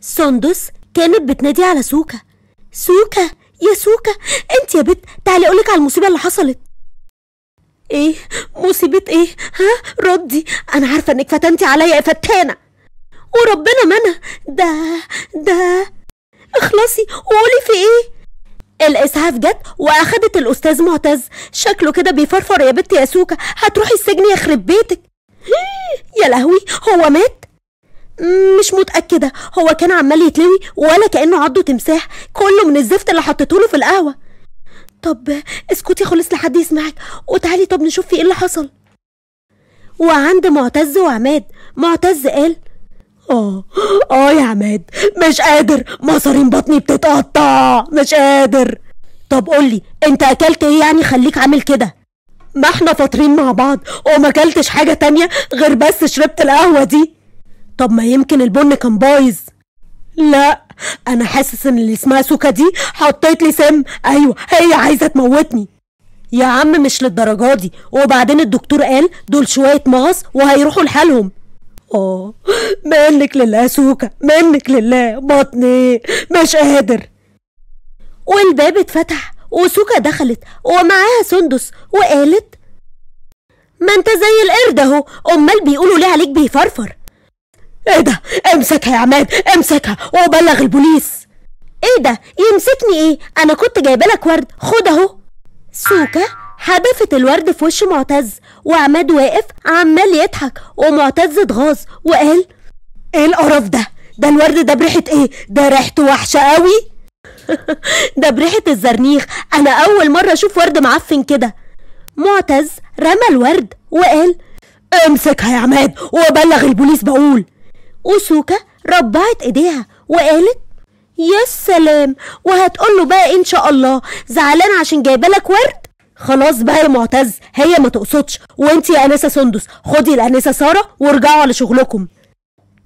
سندس كانت بتنادي على سوكا سوكا يا سوكا انت يا بت تعالي اقولك على المصيبه اللي حصلت ايه مصيبه ايه ها ردي انا عارفه انك فتنتي عليا يا فتانه وربنا منى ده ده اخلصي وقولي في ايه الاسعاف جت واخدت الاستاذ معتز شكله كده بيفرفر يا بت يا سوكا هتروحي السجن يخرب بيتك يا لهوي هو مات مش متأكدة هو كان عمال يتلوي ولا كأنه عضه تمساح كله من الزفت اللي حطيتوله في القهوة طب اسكتي خالص لحد يسمعك وتعالي طب نشوف في ايه اللي حصل وعند معتز وعماد معتز قال اه اه يا عماد مش قادر مصارين بطني بتتقطع مش قادر طب قولي انت اكلت ايه يعني خليك عامل كده ما احنا فاطرين مع بعض وما اكلتش حاجه تانية غير بس شربت القهوه دي طب ما يمكن البن كان بايظ لا انا حاسس ان اللي اسمها سوكا دي حطيت لي سم ايوه هي عايزه تموتني يا عم مش للدرجه دي وبعدين الدكتور قال دول شويه مغص وهيروحوا لحالهم اه منك لله سوكا منك لله بطني مش قادر والباب اتفتح وسوكا دخلت ومعاها سندس وقالت ما انت زي القرد اهو امال بيقولوا ليه عليك بيفرفر ايه ده امسكها يا عماد امسكها وبلغ البوليس ايه ده يمسكني ايه انا كنت جايبه لك ورد خد اهو سوكا حدفت الورد في وش معتز وعماد واقف عمال يضحك ومعتز اتغاظ وقال ايه القرف ده ده الورد ده بريحه ايه ده ريحته وحشه قوي ده بريحه الزرنيخ انا اول مره اشوف ورد معفن كده معتز رمى الورد وقال امسكها يا عماد وبلغ البوليس بقول وسوكا ربعت ايديها وقالت يا سلام وهتقول له بقى ان شاء الله زعلان عشان جايبه لك ورد خلاص بقى يا معتز هي ما تقصدش وانت يا انسه سندس خدي الانسه ساره وارجعوا على شغلكم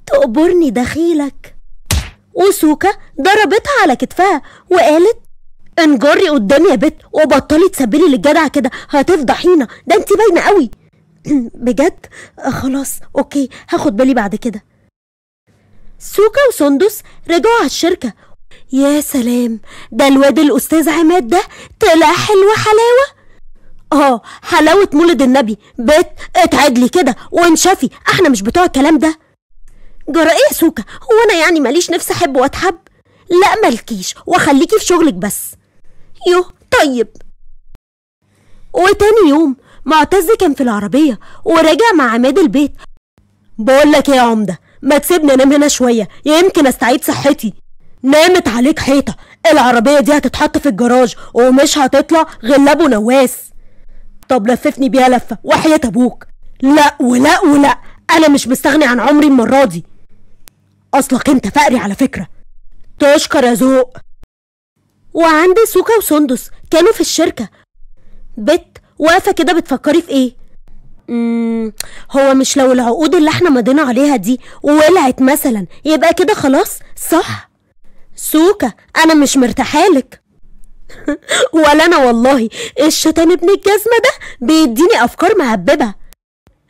تقبرني دخيلك وسوكا ضربتها على كتفها وقالت انجري قدامي يا بت وبطلي تسبلي للجدع كده هتفضحينا ده انت باينه قوي بجد خلاص اوكي هاخد بالي بعد كده سوكا وسندس رجعوا على الشركة يا سلام ده الواد الأستاذ عماد ده طلع حلو حلاوة اه حلاوة مولد النبي بيت اتعد لي كده وانشفي احنا مش بتوع الكلام ده جرى ايه يا سوكا هو انا يعني ماليش نفس احب واتحب لا مالكيش وخليكي في شغلك بس يوه طيب وتاني يوم معتز كان في العربية وراجع مع عماد البيت بقولك ايه يا عمدة ما تسيبني انام هنا شويه يمكن استعيد صحتي نامت عليك حيطه العربيه دي هتتحط في الجراج ومش هتطلع غير لابو نواس طب لففني بيها لفه وحياه ابوك لا ولا ولا انا مش مستغني عن عمري المره دي اصلك انت فقري على فكره تشكر يا ذوق وعندي سوكا وسندس كانوا في الشركه بت واقفه كده بتفكري في ايه هو مش لو العقود اللي احنا مضينا عليها دي ولعت مثلا يبقى كده خلاص صح سوكا انا مش مرتاحالك ولا انا والله الشيطان ابن الجزمه ده بيديني افكار مهببه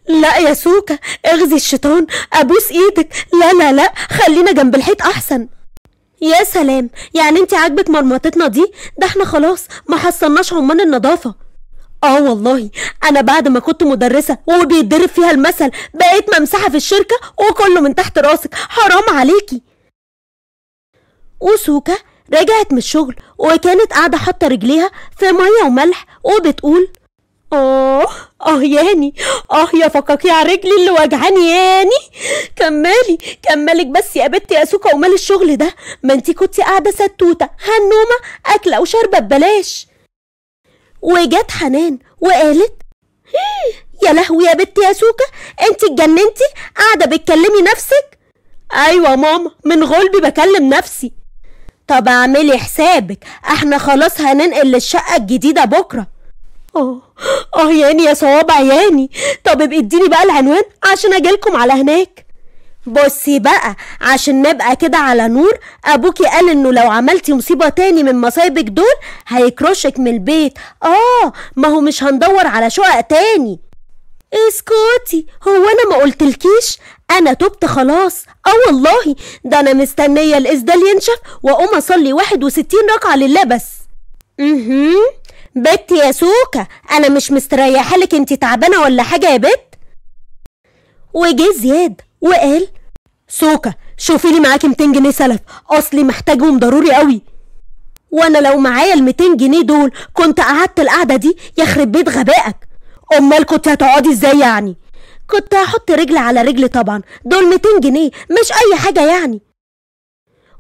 لا يا سوكا اغزي الشيطان ابوس ايدك لا لا لا خلينا جنب الحيط احسن يا سلام يعني انت عاجبك مرمطتنا دي ده احنا خلاص ما حصلناش عمان النظافه اه والله انا بعد ما كنت مدرسه وبيتضرب فيها المثل بقيت ممسحه في الشركه وكله من تحت راسك حرام عليكي وسوكا رجعت من الشغل وكانت قاعده حاطه رجليها في ميه وملح وبتقول اه اه ياني اه يا فكاكي على رجلي اللي وجعاني ياني كملي كملك بس يا بت يا سوكا ومال الشغل ده ما انتي كنتي قاعده ستوته هنومه اكله وشاربه ببلاش وجت حنان وقالت يا لهوي يا بت يا سوكا انت اتجننتي قاعده بتكلمي نفسك ايوه ماما من غلبي بكلم نفسي طب اعملي حسابك احنا خلاص هننقل للشقه الجديده بكره اه اه ياني يا صوابع ياني طب اديني بقى العنوان عشان اجيلكم على هناك بصي بقى عشان نبقى كده على نور ابوكي قال انه لو عملتي مصيبه تاني من مصايبك دول هيكرشك من البيت اه ما هو مش هندور على شقق تاني اسكتي هو انا ما قلتلكيش انا تبت خلاص اه والله ده انا مستنيه الاسدال ينشف واقوم اصلي واحد وستين ركعه لله بس اها بت يا سوكا انا مش مستريحه لك انت تعبانه ولا حاجه يا بت وجه زياد وقال سوكا شوفي لي معاكي 200 جنيه سلف اصلي محتاجهم ضروري قوي وانا لو معايا ال 200 جنيه دول كنت قعدت القعده دي يخرب بيت غبائك امال كنت هتقعدي ازاي يعني كنت هحط رجل على رجل طبعا دول 200 جنيه مش اي حاجه يعني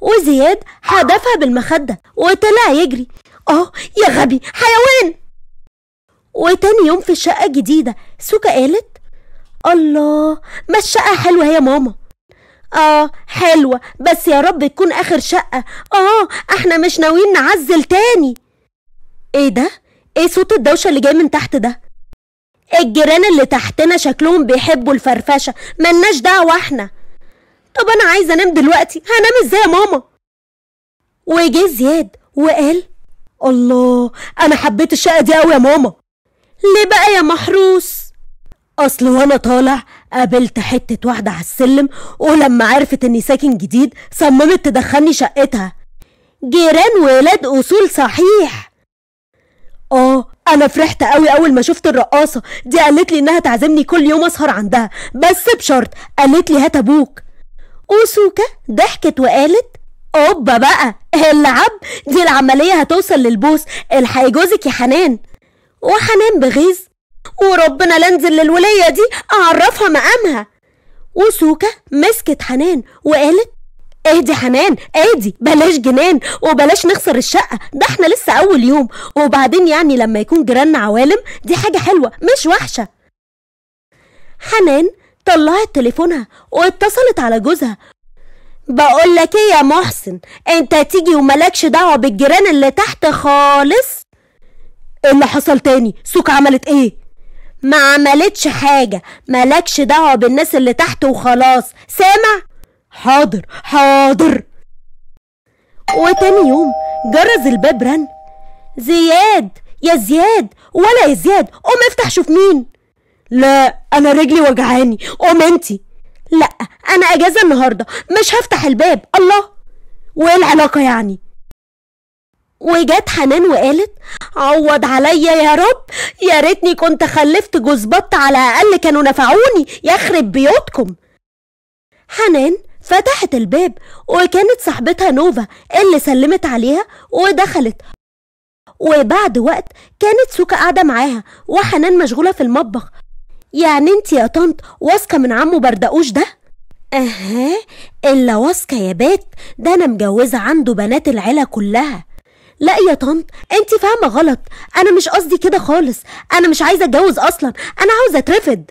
وزياد حدفها بالمخدة وطلع يجري اه يا غبي حيوان وتاني يوم في الشقة الجديدة سوكا قالت الله ما الشقة حلوة يا ماما اه حلوة بس يا رب تكون اخر شقة اه احنا مش ناويين نعزل تاني ايه ده؟ ايه صوت الدوشة اللي جاي من تحت ده؟ الجيران اللي تحتنا شكلهم بيحبوا الفرفشة ملناش دعوة احنا طب انا عايزة انام دلوقتي هنام ازاي يا ماما؟ وجه زياد وقال الله انا حبيت الشقة دي اوي يا ماما ليه بقى يا محروس؟ اصل وانا طالع قابلت حتة واحدة على السلم ولما عرفت اني ساكن جديد صممت تدخلني شقتها جيران ولاد اصول صحيح اه انا فرحت قوي اول ما شفت الرقاصة دي قالت لي انها تعزمني كل يوم اسهر عندها بس بشرط قالت لي هات ابوك اوسوكا ضحكت وقالت اوبا بقى اللعب دي العملية هتوصل للبوس الحقي جوزك يا حنان وحنان بغيظ وربنا لانزل للولية دي أعرفها مقامها وسوكا مسكت حنان وقالت اهدي حنان اهدي بلاش جنان وبلاش نخسر الشقة ده احنا لسه أول يوم وبعدين يعني لما يكون جيراننا عوالم دي حاجة حلوة مش وحشة حنان طلعت تليفونها واتصلت على جوزها بقول لك ايه يا محسن انت تيجي وملكش دعوه بالجيران اللي تحت خالص ايه اللي حصل تاني سوكا عملت ايه ما عملتش حاجة مالكش دعوة بالناس اللي تحت وخلاص سامع؟ حاضر حاضر وتاني يوم جرز الباب رن زياد يا زياد ولا يا زياد قوم افتح شوف مين لا انا رجلي وجعاني قوم انتي لا انا اجازه النهارده مش هفتح الباب الله وايه العلاقه يعني وجت حنان وقالت عوض عليا يا رب يا ريتني كنت خلفت جوز بط على الاقل كانوا نفعوني يخرب بيوتكم حنان فتحت الباب وكانت صاحبتها نوفا اللي سلمت عليها ودخلت وبعد وقت كانت سوكا قاعدة معاها وحنان مشغولة في المطبخ يعني انت يا طنط واثقة من عمو بردقوش ده؟ اها الا واثقة يا بات ده انا مجوزة عنده بنات العيلة كلها لا يا طنط انت فاهمه غلط انا مش قصدي كده خالص انا مش عايزه اتجوز اصلا انا عاوزه اترفض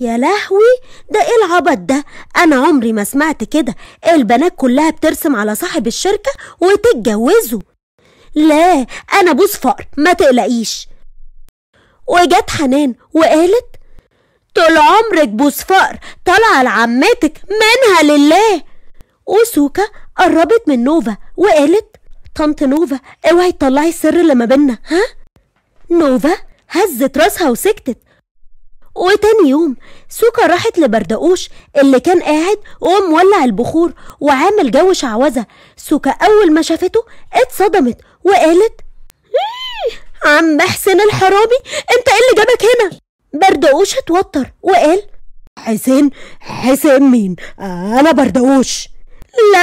يا لهوي ده ايه العبط ده انا عمري ما سمعت كده البنات كلها بترسم على صاحب الشركه وتتجوزه لا انا بوس فقر ما تقلقيش وجت حنان وقالت طول عمرك بوس فقر طالعه لعمتك منها لله وسوكا قربت من نوفا وقالت طنط نوفا اوعي تطلعي السر اللي ما بينا ها نوفا هزت راسها وسكتت وتاني يوم سوكا راحت لبردقوش اللي كان قاعد ومولع البخور وعامل جو شعوذة سوكا أول ما شافته اتصدمت وقالت إيه، عم حسين الحرامي انت ايه اللي جابك هنا بردقوش اتوتر وقال حسين حسين مين انا بردقوش لا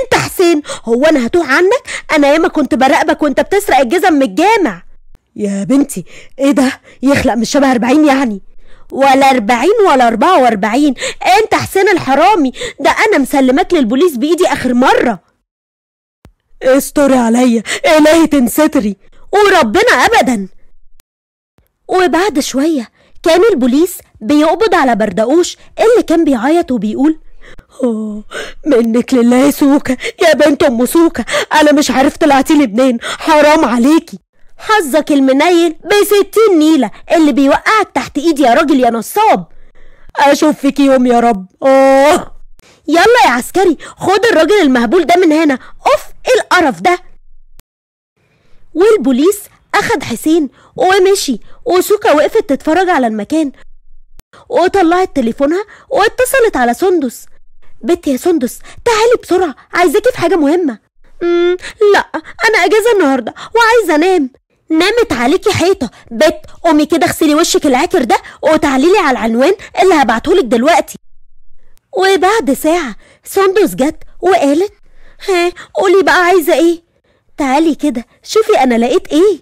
انت حسين هو انا هتوه عنك انا ياما كنت براقبك وانت بتسرق الجزم من الجامع يا بنتي ايه ده يخلق مش شبه اربعين يعني ولا اربعين ولا اربعة واربعين انت حسين الحرامي ده انا مسلمك للبوليس بايدي اخر مره استري عليا الهي تنستري وربنا ابدا وبعد شويه كان البوليس بيقبض على بردقوش اللي كان بيعيط وبيقول منك لله يا سوكا يا بنت أم سوكا أنا مش عارف طلعتي لبنان حرام عليكي حظك المنيل بستين نيلة اللي بيوقعك تحت إيدي يا راجل يا نصاب أشوف فيك يوم يا رب أوه يلا يا عسكري خد الراجل المهبول ده من هنا أوف إيه القرف ده والبوليس أخد حسين ومشي وسوكا وقفت تتفرج على المكان وطلعت تليفونها واتصلت على سندس بت يا سندس تعالي بسرعة عايزاكي في حاجة مهمة مم لا أنا أجازة النهاردة وعايزة أنام نامت عليكي حيطة بت قومي كده اغسلي وشك العاكر ده وتعالي لي على العنوان اللي هبعتهولك دلوقتي وبعد ساعة سندس جت وقالت ها قولي بقى عايزة ايه تعالي كده شوفي أنا لقيت ايه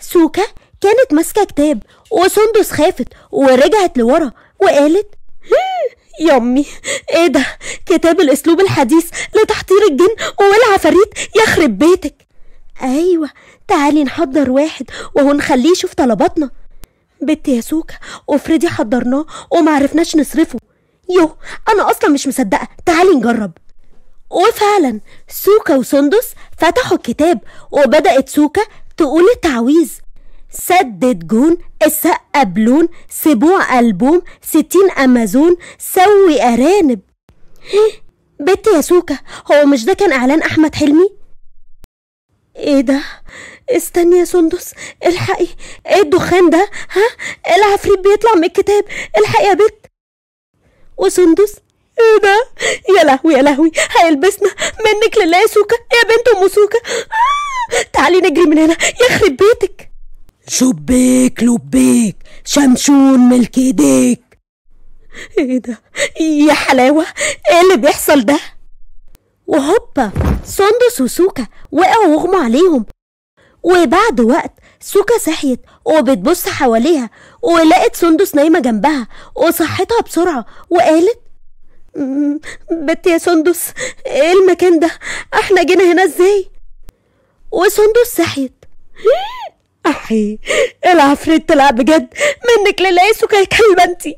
سوكا كانت ماسكة كتاب وسندس خافت ورجعت لورا وقالت امي ايه ده كتاب الاسلوب الحديث لتحضير الجن والعفاريت يخرب بيتك ايوه تعالي نحضر واحد وهو نخليه يشوف طلباتنا بنت يا سوكا افرضي حضرناه ومعرفناش نصرفه يو انا اصلا مش مصدقه تعالي نجرب وفعلا سوكا وسندس فتحوا الكتاب وبدات سوكا تقول التعويذ سدد جون السقا بلون سبوع ألبوم ستين أمازون سوي أرانب بت يا سوكا هو مش ده كان إعلان أحمد حلمي؟ ايه ده؟ استني يا سندس الحقي ايه الدخان ده؟ ها؟ إيه العفريت بيطلع من الكتاب الحقي يا بت وسندس ايه ده؟ يا لهوي يا لهوي هيلبسنا منك لله يا سوكا يا بنت ام سوكا آه، تعالي نجري من هنا يخرب بيتك شبيك لبيك شمشون ملك ايديك ايه ده يا حلاوة ايه اللي بيحصل ده وهوبا سندس وسوكا وقعوا وغموا عليهم وبعد وقت سوكا صحيت وبتبص حواليها ولقت سندس نايمة جنبها وصحتها بسرعة وقالت بت يا سندس ايه المكان ده احنا جينا هنا ازاي وسندس صحيت احي العفريت طلع بجد منك لله يسوع كلمة انتي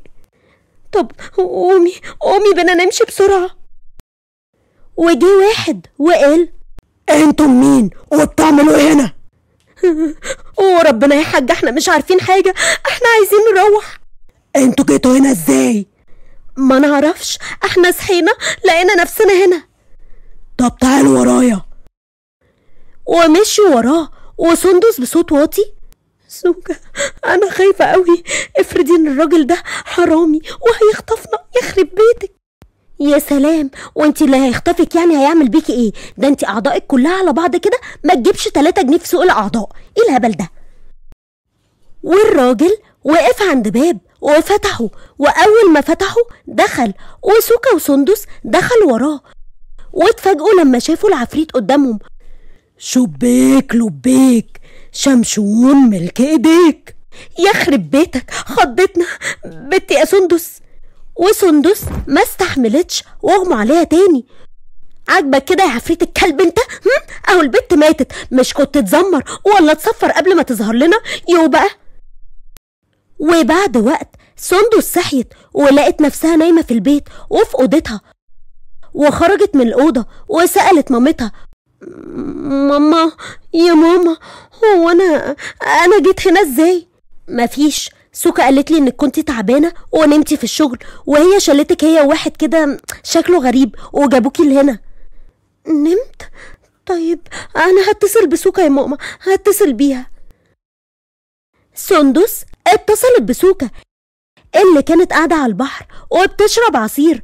طب قومي قومي بنا نمشي بسرعه وجه واحد وقال انتم مين وبتعملوا ايه هنا اوه ربنا يا حاج احنا مش عارفين حاجه احنا عايزين نروح انتوا جيتوا هنا ازاي ما نعرفش احنا صحينا لقينا نفسنا هنا طب تعالوا ورايا ومشي وراه وسندس بصوت واطي سوكا أنا خايفة أوي افرضي إن الراجل ده حرامي وهيخطفنا يخرب بيتك يا سلام وانت اللي هيخطفك يعني هيعمل بيكي ايه ده انت اعضائك كلها على بعض كده ما تجيبش 3 جنيه في سوق الاعضاء ايه الهبل ده والراجل وقف عند باب وفتحه واول ما فتحه دخل وسوكا وسندس دخل وراه واتفاجئوا لما شافوا العفريت قدامهم شبيك لبيك شمشون ملك ايديك يخرب بيتك خضتنا بنتي يا سندس وسندس ما استحملتش واغمى عليها تاني عاجبك كده يا عفريت الكلب انت هم؟ اهو البت ماتت مش كنت تزمر ولا تصفر قبل ما تظهر لنا يو بقى وبعد وقت سندس صحيت ولقت نفسها نايمه في البيت وفي اوضتها وخرجت من الأوضة وسألت مامتها ماما يا ماما هو انا انا جيت هنا ازاي مفيش سوكا قالت لي انك كنت تعبانه ونمتي في الشغل وهي شالتك هي واحد كده شكله غريب وجابوكي لهنا نمت طيب انا هتصل بسوكا يا ماما هتصل بيها سندس اتصلت بسوكا اللي كانت قاعدة على البحر وبتشرب عصير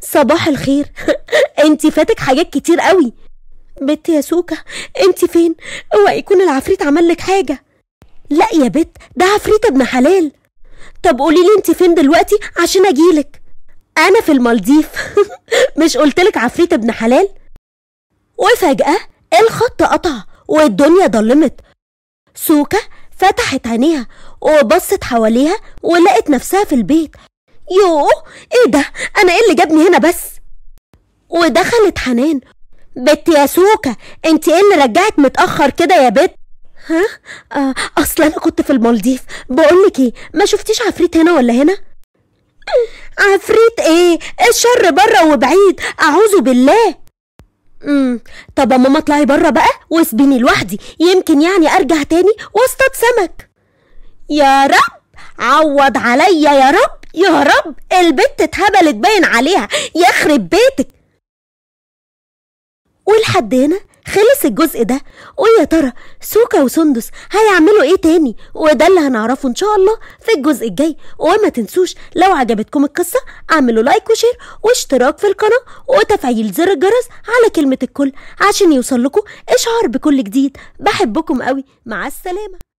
صباح الخير انتي فاتك حاجات كتير قوي بت يا سوكا انت فين اوعي يكون العفريت عمل لك حاجه لا يا بت ده عفريت ابن حلال طب قولي لي انت فين دلوقتي عشان اجيلك انا في المالديف مش قلتلك عفريت ابن حلال وفجاه الخط قطع والدنيا ضلمت سوكا فتحت عينيها وبصت حواليها ولقت نفسها في البيت يوه ايه ده انا ايه اللي جابني هنا بس ودخلت حنان بت يا سوكا انت ايه اللي رجعك متاخر كده يا بت ها آه اصل انا كنت في المالديف بقولك ايه ما شفتيش عفريت هنا ولا هنا عفريت ايه, إيه الشر بره وبعيد اعوذ بالله امم طب يا ماما اطلعي بره بقى واسبيني لوحدي يمكن يعني ارجع تاني واصطاد سمك يا رب عوض عليا يا رب يا رب البت اتهبلت باين عليها يخرب بيتك ولحد هنا خلص الجزء ده ويا ترى سوكا وسندس هيعملوا ايه تاني وده اللي هنعرفه ان شاء الله في الجزء الجاي وما تنسوش لو عجبتكم القصه اعملوا لايك وشير واشتراك في القناه وتفعيل زر الجرس على كلمه الكل عشان يوصل لكم اشعار بكل جديد بحبكم قوي مع السلامه